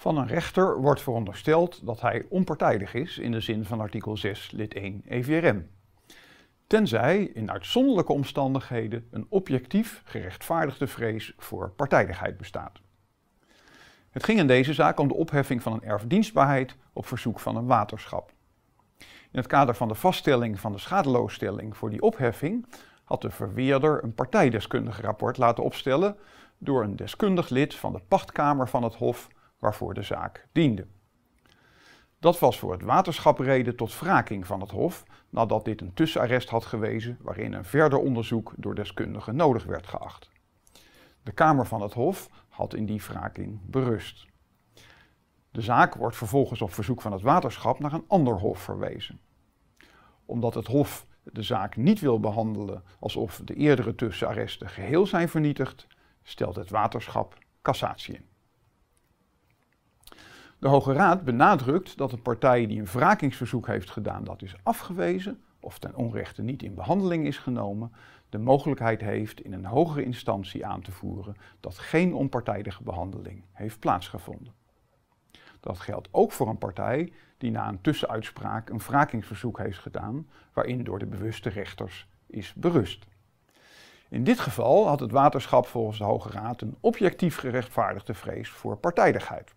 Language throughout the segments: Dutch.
Van een rechter wordt verondersteld dat hij onpartijdig is in de zin van artikel 6 lid 1 EVRM. Tenzij in uitzonderlijke omstandigheden een objectief gerechtvaardigde vrees voor partijdigheid bestaat. Het ging in deze zaak om de opheffing van een erfdienstbaarheid op verzoek van een waterschap. In het kader van de vaststelling van de schadeloosstelling voor die opheffing had de verweerder een partijdeskundig rapport laten opstellen door een deskundig lid van de pachtkamer van het Hof waarvoor de zaak diende. Dat was voor het waterschap reden tot wraking van het Hof, nadat dit een tussenarrest had gewezen waarin een verder onderzoek door deskundigen nodig werd geacht. De Kamer van het Hof had in die wraking berust. De zaak wordt vervolgens op verzoek van het waterschap naar een ander hof verwezen. Omdat het hof de zaak niet wil behandelen alsof de eerdere tussenarresten geheel zijn vernietigd, stelt het waterschap cassatie in. De Hoge Raad benadrukt dat een partij die een wrakingsverzoek heeft gedaan dat is afgewezen of ten onrechte niet in behandeling is genomen, de mogelijkheid heeft in een hogere instantie aan te voeren dat geen onpartijdige behandeling heeft plaatsgevonden. Dat geldt ook voor een partij die na een tussenuitspraak een wrakingsverzoek heeft gedaan, waarin door de bewuste rechters is berust. In dit geval had het waterschap volgens de Hoge Raad een objectief gerechtvaardigde vrees voor partijdigheid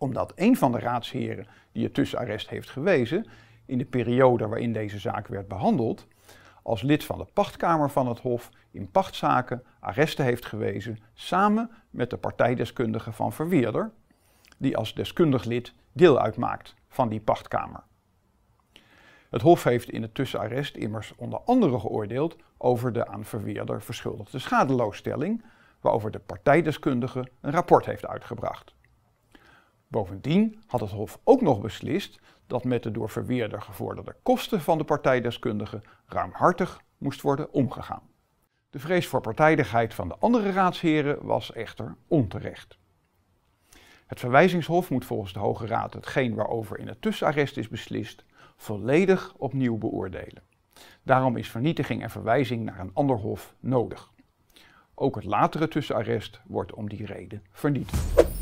omdat een van de raadsheren die het tussenarrest heeft gewezen, in de periode waarin deze zaak werd behandeld, als lid van de pachtkamer van het Hof in pachtzaken arresten heeft gewezen, samen met de partijdeskundige van Verweerder, die als deskundig lid deel uitmaakt van die pachtkamer. Het Hof heeft in het tussenarrest immers onder andere geoordeeld over de aan Verweerder verschuldigde schadeloosstelling, waarover de partijdeskundige een rapport heeft uitgebracht. Bovendien had het Hof ook nog beslist dat met de door Verweerder gevorderde kosten van de partijdeskundigen ruimhartig moest worden omgegaan. De vrees voor partijdigheid van de andere raadsheren was echter onterecht. Het verwijzingshof moet volgens de Hoge Raad hetgeen waarover in het tussenarrest is beslist, volledig opnieuw beoordelen. Daarom is vernietiging en verwijzing naar een ander hof nodig. Ook het latere tussenarrest wordt om die reden vernietigd.